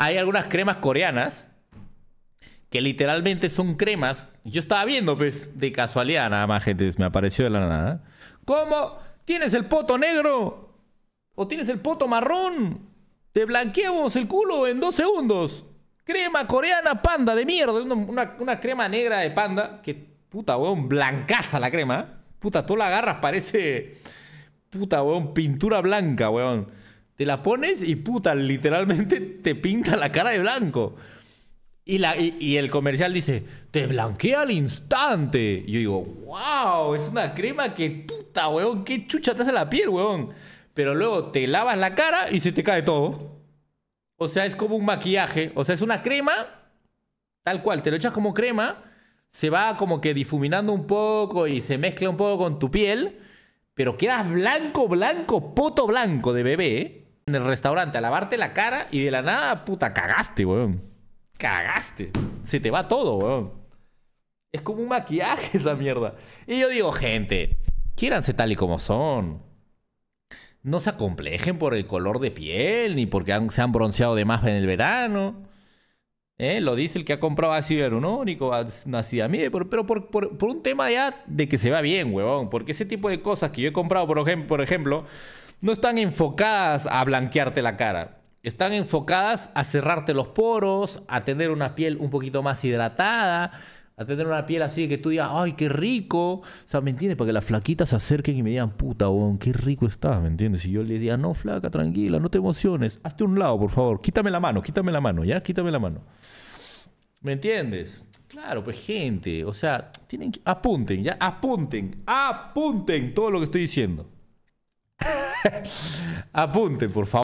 hay algunas cremas coreanas que literalmente son cremas. Yo estaba viendo, pues, de casualidad nada más, gente, me apareció de la nada. ¿eh? ¿Cómo? ¿Tienes el poto negro? ¿O tienes el poto marrón? Te blanqueamos el culo en dos segundos. Crema coreana panda de mierda. Una, crema negra de panda. Que puta, weón, blancaza la crema. Puta, tú la agarras, parece. Puta, weón, pintura blanca, weón. Te la pones y puta, literalmente te pinta la cara de blanco. Y, la, y, el comercial dice, te blanquea al instante. Y yo digo, wow, es una crema que puta, weón, qué chucha te hace la piel, weón. Pero luego te lavas la cara y se te cae todo. O sea, es como un maquillaje. O sea, es una crema, tal cual, te lo echas como crema, se va como que difuminando un poco y se mezcla un poco con tu piel, pero quedas blanco, blanco, poto blanco de bebé en el restaurante a lavarte la cara y de la nada, puta, cagaste, weón. Cagaste. Se te va todo, weón. Es como un maquillaje esa mierda. Y yo digo, gente, quiéranse tal y como son. No se acomplejen por el color de piel ni porque se han bronceado de más en el verano. ¿Eh? Lo dice el que ha comprado ácido hialurónico, nacida mire, pero, pero por, por, un tema ya de que se va bien, weón... Porque ese tipo de cosas que yo he comprado, por, por ejemplo no están enfocadas a blanquearte la cara. Están enfocadas a cerrarte los poros, a tener una piel un poquito más hidratada, a tener una piel así que tú digas, ay, qué rico. O sea, ¿me entiendes? Para que las flaquitas se acerquen y me digan, puta, qué rico está, ¿me entiendes? Y yo les diga, no, flaca, tranquila, no te emociones, hazte un lado, por favor, quítame la mano, quítame la mano, ¿ya? Quítame la mano. ¿Me entiendes? Claro, pues gente, o sea, tienen que... apunten, ya, apunten, apunten todo lo que estoy diciendo. apunten, por favor.